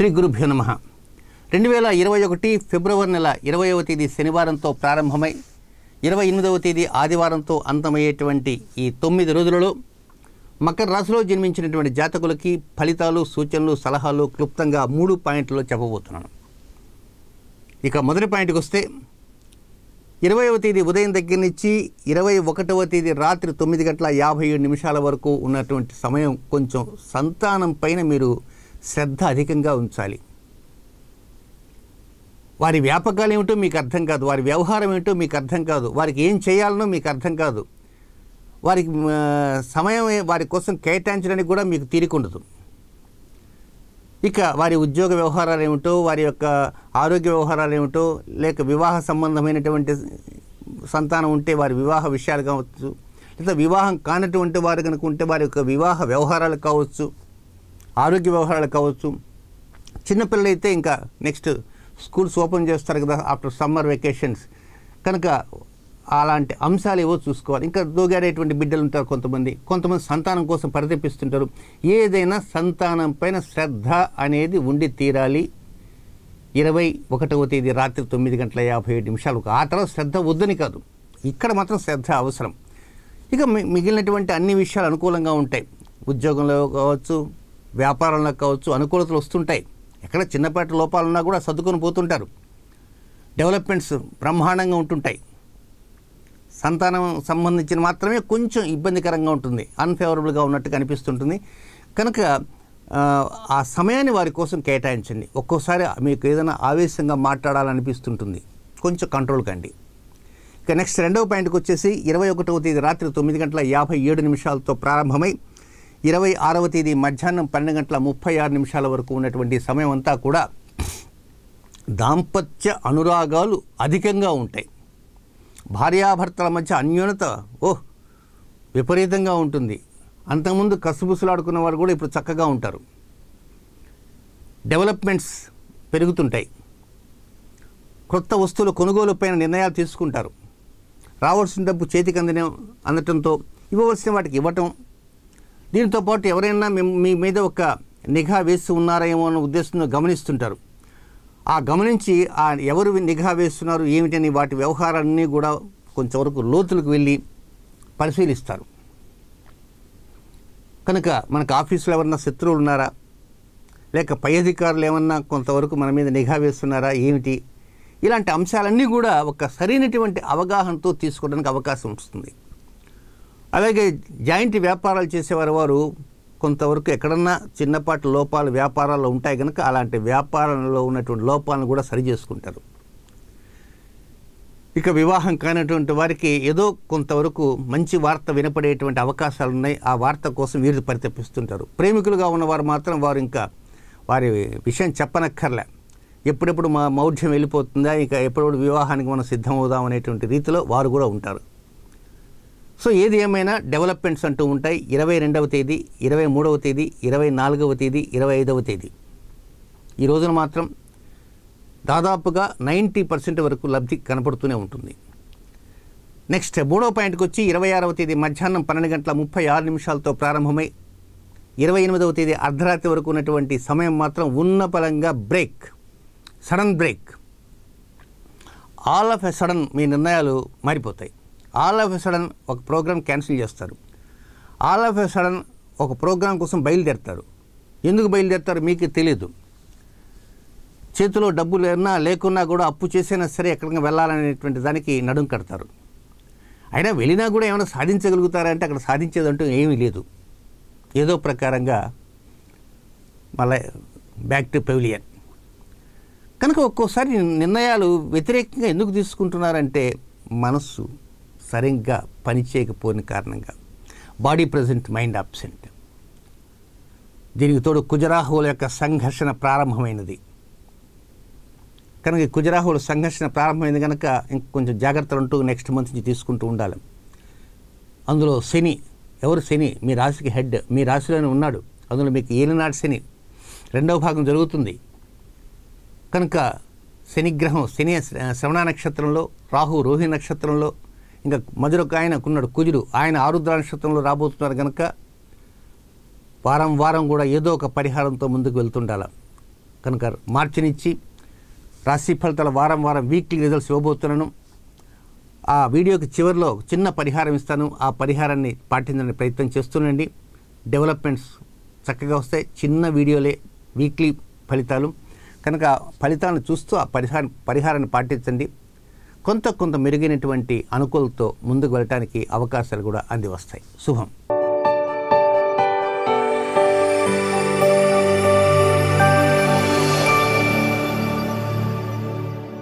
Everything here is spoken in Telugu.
శ్రీ గురుభ్యో నమ రెండు వేల ఇరవై ఒకటి ఫిబ్రవరి నెల ఇరవయవ తేదీ శనివారంతో ప్రారంభమై ఇరవై ఎనిమిదవ తేదీ ఆదివారంతో అంతమయ్యేటువంటి ఈ తొమ్మిది రోజులలో మకర రాశిలో జన్మించినటువంటి జాతకులకి ఫలితాలు సూచనలు సలహాలు క్లుప్తంగా మూడు పాయింట్లలో చెప్పబోతున్నాను ఇక మొదటి పాయింట్కి వస్తే ఇరవైవ తేదీ ఉదయం దగ్గర నుంచి ఇరవై ఒకటవ తేదీ రాత్రి తొమ్మిది గంటల యాభై ఏడు నిమిషాల వరకు ఉన్నటువంటి సమయం కొంచెం సంతానం పైన మీరు శ్రద్ధ అధికంగా ఉంచాలి వారి వ్యాపకాలు ఏమిటో మీకు అర్థం కాదు వారి వ్యవహారం ఏమిటో మీకు అర్థం కాదు వారికి ఏం చేయాలనో మీకు అర్థం కాదు వారికి సమయం వారి కోసం కేటాయించడానికి కూడా మీకు తీరికుండదు ఇక వారి ఉద్యోగ వ్యవహారాలు ఏమిటో వారి యొక్క ఆరోగ్య వ్యవహారాలు ఏమిటో లేక వివాహ సంబంధమైనటువంటి సంతానం ఉంటే వారి వివాహ విషయాలు కావచ్చు లేదా వివాహం కానటువంటి వారు కనుక ఉంటే వారి యొక్క వివాహ వ్యవహారాలు కావచ్చు ఆరోగ్య వ్యవహారాలు కావచ్చు చిన్నపిల్లలైతే ఇంకా నెక్స్ట్ స్కూల్స్ ఓపెన్ చేస్తారు కదా ఆఫ్టర్ సమ్మర్ వెకేషన్స్ కనుక అలాంటి అంశాలు ఏవో చూసుకోవాలి ఇంకా దోగాడేటువంటి బిడ్డలు ఉంటారు కొంతమంది కొంతమంది సంతానం కోసం పరితపిస్తుంటారు ఏదైనా సంతానం పైన శ్రద్ధ అనేది ఉండి తీరాలి ఇరవై ఒకటవ తేదీ రాత్రి తొమ్మిది గంటల యాభై ఏడు నిమిషాలు ఆ తర్వాత శ్రద్ధ వద్దని కాదు ఇక్కడ మాత్రం శ్రద్ధ అవసరం ఇక మిగిలినటువంటి అన్ని విషయాలు అనుకూలంగా ఉంటాయి ఉద్యోగంలో కావచ్చు వ్యాపారంలో కావచ్చు అనుకూలతలు వస్తుంటాయి ఎక్కడ చిన్నపాటి లోపాలున్నా కూడా సర్దుకొని పోతుంటారు డెవలప్మెంట్స్ బ్రహ్మాండంగా ఉంటుంటాయి సంతానం సంబంధించిన మాత్రమే కొంచెం ఇబ్బందికరంగా ఉంటుంది అన్ఫేవరబుల్గా ఉన్నట్టు కనిపిస్తుంటుంది కనుక ఆ సమయాన్ని వారి కోసం కేటాయించండి ఒక్కోసారి మీకు ఏదైనా ఆవేశంగా మాట్లాడాలనిపిస్తుంటుంది కొంచెం కంట్రోల్ కండి ఇక నెక్స్ట్ రెండవ పాయింట్కి వచ్చేసి ఇరవై ఒకటవ తేదీ రాత్రి తొమ్మిది గంటల యాభై ఏడు నిమిషాలతో ప్రారంభమై ఇరవై ఆరవ తేదీ మధ్యాహ్నం పన్నెండు గంటల ముప్పై ఆరు నిమిషాల వరకు ఉన్నటువంటి సమయం అంతా కూడా దాంపత్య అనురాగాలు అధికంగా ఉంటాయి భార్యాభర్తల మధ్య అన్యూనత ఓహ్ విపరీతంగా ఉంటుంది అంతకుముందు కసుబుసులాడుకున్న వారు కూడా ఇప్పుడు చక్కగా ఉంటారు డెవలప్మెంట్స్ పెరుగుతుంటాయి కొత్త వస్తువుల కొనుగోలుపైన నిర్ణయాలు తీసుకుంటారు రావాల్సిన డబ్బు చేతికి అందడం అందటంతో ఇవ్వవలసిన వాటికి ఇవ్వటం దీంతో పాటు ఎవరైనా మీ మీద ఒక నిఘా వేసి ఉన్నారేమో అన్న ఉద్దేశంతో గమనిస్తుంటారు ఆ గమనించి ఆ ఎవరు నిఘా వేస్తున్నారు ఏమిటని వాటి వ్యవహారాన్ని కూడా కొంతవరకు లోతులకు వెళ్ళి పరిశీలిస్తారు కనుక మనకు ఆఫీసులో ఎవరన్నా శత్రువులు ఉన్నారా లేక పై అధికారులు ఏమన్నా కొంతవరకు మన మీద నిఘా వేస్తున్నారా ఏమిటి ఇలాంటి అంశాలన్నీ కూడా ఒక సరైనటువంటి అవగాహనతో తీసుకోవడానికి అవకాశం వస్తుంది అలాగే జాయింట్ వ్యాపారాలు చేసేవారు వారు కొంతవరకు ఎక్కడన్నా చిన్నపాటి లోపాలు వ్యాపారాల్లో ఉంటాయి కనుక అలాంటి వ్యాపారంలో ఉన్నటువంటి లోపాలను కూడా సరి చేసుకుంటారు ఇక వివాహం కానటువంటి వారికి ఏదో కొంతవరకు మంచి వార్త వినపడేటువంటి అవకాశాలు ఉన్నాయి ఆ వార్త కోసం వీరు పరితపిస్తుంటారు ప్రేమికులుగా ఉన్నవారు మాత్రం వారు ఇంకా వారి విషయం చెప్పనక్కర్లే ఎప్పుడెప్పుడు మా మౌఢ్యం వెళ్ళిపోతుందా ఇంకా ఎప్పుడెప్పుడు వివాహానికి మనం సిద్ధమవుదాం అనేటువంటి రీతిలో వారు కూడా ఉంటారు సో ఏది ఏమైనా డెవలప్మెంట్స్ అంటూ ఉంటాయి ఇరవై రెండవ తేదీ ఇరవై మూడవ తేదీ ఇరవై నాలుగవ తేదీ ఇరవై ఐదవ తేదీ ఈ రోజున మాత్రం దాదాపుగా నైంటీ పర్సెంట్ వరకు లబ్ధి కనపడుతూనే ఉంటుంది నెక్స్ట్ మూడవ పాయింట్కి వచ్చి ఇరవై ఆరవ తేదీ మధ్యాహ్నం పన్నెండు గంటల ముప్పై ఆరు నిమిషాలతో ప్రారంభమై ఇరవై ఎనిమిదవ తేదీ అర్ధరాత్రి వరకు ఉన్నటువంటి సమయం మాత్రం పరంగా break sudden break all of a sudden మీ నిర్ణయాలు మారిపోతాయి ఆల్ ఆఫ్ ఎ సడన్ ఒక ప్రోగ్రామ్ క్యాన్సిల్ చేస్తారు ఆల్ ఆఫ్ ఎ సడన్ ఒక ప్రోగ్రాం కోసం బయలుదేరతారు ఎందుకు బయలుదేరతారు మీకు తెలియదు చేతిలో డబ్బులు లేనా లేకున్నా కూడా అప్పు చేసైనా సరే ఎక్కడికి వెళ్ళాలనేటువంటి దానికి నడుం కడతారు అయినా వెళ్ళినా కూడా ఏమైనా సాధించగలుగుతారంటే అక్కడ సాధించేదంటూ ఏమీ లేదు ఏదో ప్రకారంగా మళ్ళా బ్యాక్ టు పెవిలియన్ కనుక ఒక్కోసారి నిర్ణయాలు వ్యతిరేకంగా ఎందుకు తీసుకుంటున్నారంటే మనస్సు సరిగ్గా పనిచేయకపోయిన కారణంగా బాడీ ప్రజెంట్ మైండ్ అబ్సెంట్ దీనికి తోడు కుజరాహువుల యొక్క సంఘర్షణ ప్రారంభమైనది కనుక కుజరాహువుల సంఘర్షణ ప్రారంభమైంది కనుక ఇంకొంచెం జాగ్రత్తలు ఉంటూ నెక్స్ట్ మంత్ నుంచి తీసుకుంటూ ఉండాలి అందులో శని ఎవరు శని మీ రాశికి హెడ్ మీ రాశిలోనే ఉన్నాడు అందులో మీకు ఏలినాడు శని రెండవ భాగం జరుగుతుంది కనుక శనిగ్రహం శని శ్రవణ నక్షత్రంలో రాహు రోహి నక్షత్రంలో ఇంకా మధ్యలో ఒక ఆయన ఉన్నాడు కుజుడు ఆయన ఆరుద్ర నక్షత్రంలో రాబోతున్నారు కనుక వారం వారం కూడా ఏదో ఒక పరిహారంతో ముందుకు వెళ్తుండాల కనుక మార్చినిచ్చి రాశి ఫలితాల వారం వారం వీక్లీ రిజల్ట్స్ ఇవ్వబోతున్నాను ఆ వీడియోకి చివరిలో చిన్న పరిహారం ఇస్తాను ఆ పరిహారాన్ని పాటించడానికి ప్రయత్నం చేస్తుండండి డెవలప్మెంట్స్ చక్కగా వస్తాయి చిన్న వీడియోలే వీక్లీ ఫలితాలు కనుక ఫలితాలను చూస్తూ ఆ పరిహార పరిహారాన్ని పాటించండి కొంత కొంత మెరుగైనటువంటి అనుకూలతో ముందుకు వెళ్ళటానికి అవకాశాలు కూడా అంది వస్తాయి శుభం